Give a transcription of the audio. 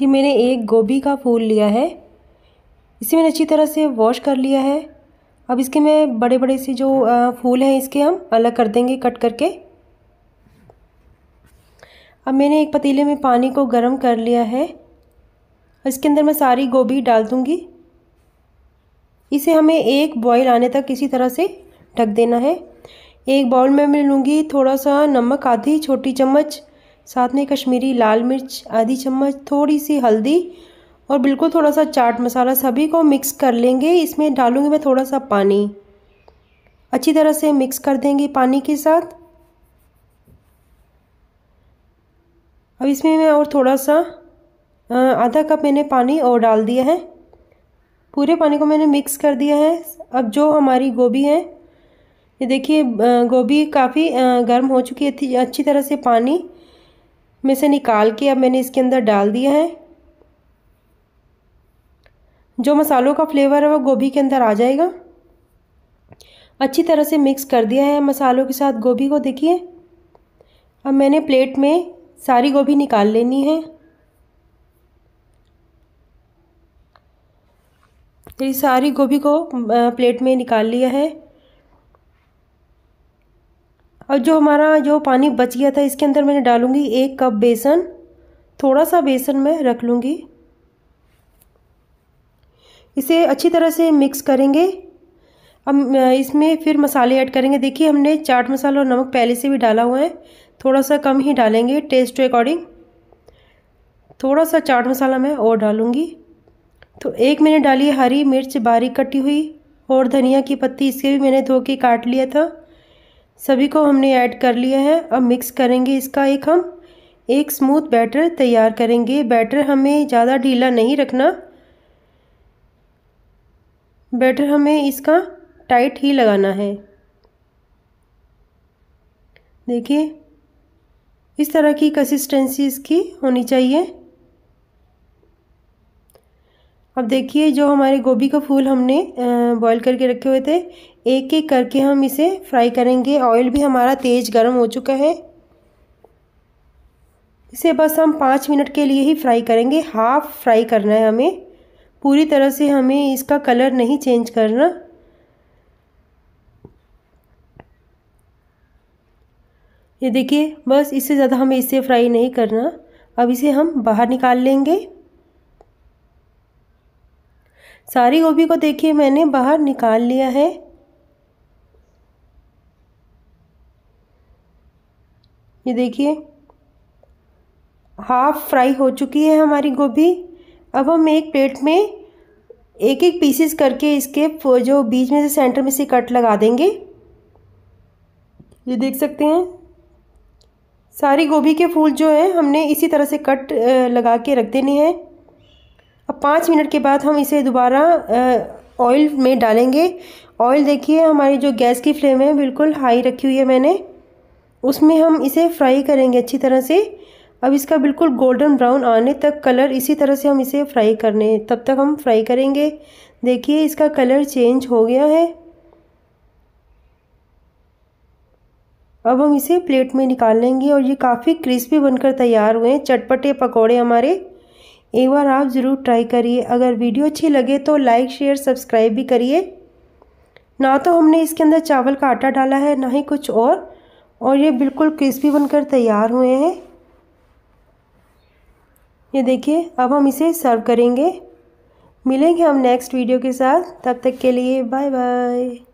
ये मैंने एक गोभी का फूल लिया है इसे मैंने अच्छी तरह से वॉश कर लिया है अब इसके मैं बड़े बड़े से जो फूल हैं इसके हम अलग कर देंगे कट करके अब मैंने एक पतीले में पानी को गर्म कर लिया है इसके अंदर मैं सारी गोभी डाल दूँगी इसे हमें एक बॉईल आने तक इसी तरह से ढक देना है एक बाउल में मैं लूँगी थोड़ा सा नमक आधी छोटी चम्मच साथ में कश्मीरी लाल मिर्च आधी चम्मच थोड़ी सी हल्दी और बिल्कुल थोड़ा सा चाट मसाला सभी को मिक्स कर लेंगे इसमें डालूंगी मैं थोड़ा सा पानी अच्छी तरह से मिक्स कर देंगे पानी के साथ अब इसमें मैं और थोड़ा सा आधा कप मैंने पानी और डाल दिया है पूरे पानी को मैंने मिक्स कर दिया है अब जो हमारी गोभी है ये देखिए गोभी काफ़ी गर्म हो चुकी है अच्छी तरह से पानी में से निकाल के अब मैंने इसके अंदर डाल दिया है जो मसालों का फ्लेवर है वो गोभी के अंदर आ जाएगा अच्छी तरह से मिक्स कर दिया है मसालों के साथ गोभी को देखिए अब मैंने प्लेट में सारी गोभी निकाल लेनी है मेरी सारी गोभी को प्लेट में निकाल लिया है और जो हमारा जो पानी बच गया था इसके अंदर मैंने डालूँगी एक कप बेसन थोड़ा सा बेसन मैं रख लूँगी इसे अच्छी तरह से मिक्स करेंगे अब इसमें फिर मसाले ऐड करेंगे देखिए हमने चाट मसाला और नमक पहले से भी डाला हुआ है थोड़ा सा कम ही डालेंगे टेस्ट के अकॉर्डिंग थोड़ा सा चाट मसाला मैं और डालूँगी तो एक मैंने डाली हरी मिर्च बारीक कटी हुई और धनिया की पत्ती इसे भी मैंने धो के काट लिया था सभी को हमने ऐड कर लिया है अब मिक्स करेंगे इसका एक हम एक स्मूथ बैटर तैयार करेंगे बैटर हमें ज़्यादा ढीला नहीं रखना बैटर हमें इसका टाइट ही लगाना है देखिए इस तरह की कंसिस्टेंसी इसकी होनी चाहिए अब देखिए जो हमारे गोभी का फूल हमने बॉईल करके रखे हुए थे एक एक करके हम इसे फ्राई करेंगे ऑयल भी हमारा तेज़ गर्म हो चुका है इसे बस हम पाँच मिनट के लिए ही फ्राई करेंगे हाफ़ फ्राई करना है हमें पूरी तरह से हमें इसका कलर नहीं चेंज करना ये देखिए बस इससे ज़्यादा हमें इसे फ्राई नहीं करना अब इसे हम बाहर निकाल लेंगे सारी गोभी को देखिए मैंने बाहर निकाल लिया है ये देखिए हाफ फ्राई हो चुकी है हमारी गोभी अब हम एक प्लेट में एक एक पीसेस करके इसके जो बीच में से सेंटर में से कट लगा देंगे ये देख सकते हैं सारी गोभी के फूल जो है हमने इसी तरह से कट लगा के रख देने हैं अब पाँच मिनट के बाद हम इसे दोबारा ऑयल में डालेंगे ऑयल देखिए हमारी जो गैस की फ्लेम है बिल्कुल हाई रखी हुई है मैंने उसमें हम इसे फ्राई करेंगे अच्छी तरह से अब इसका बिल्कुल गोल्डन ब्राउन आने तक कलर इसी तरह से हम इसे फ्राई करने तब तक हम फ्राई करेंगे देखिए इसका कलर चेंज हो गया है अब हम इसे प्लेट में निकाल लेंगे और ये काफ़ी क्रिस्पी बनकर तैयार हुए हैं चटपटे पकौड़े हमारे एक बार आप ज़रूर ट्राई करिए अगर वीडियो अच्छी लगे तो लाइक शेयर सब्सक्राइब भी करिए ना तो हमने इसके अंदर चावल का आटा डाला है ना ही कुछ और और ये बिल्कुल क्रिस्पी बनकर तैयार हुए हैं ये देखिए अब हम इसे सर्व करेंगे मिलेंगे हम नेक्स्ट वीडियो के साथ तब तक के लिए बाय बाय